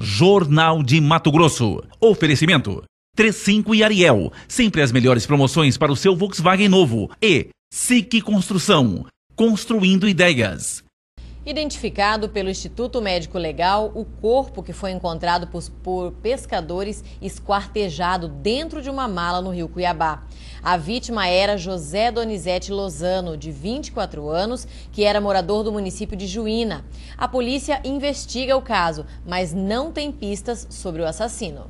Jornal de Mato Grosso. Oferecimento: 35 e Ariel, sempre as melhores promoções para o seu Volkswagen novo. E SIC Construção, construindo ideias. Identificado pelo Instituto Médico Legal, o corpo que foi encontrado por, por pescadores esquartejado dentro de uma mala no rio Cuiabá. A vítima era José Donizete Lozano, de 24 anos, que era morador do município de Juína. A polícia investiga o caso, mas não tem pistas sobre o assassino.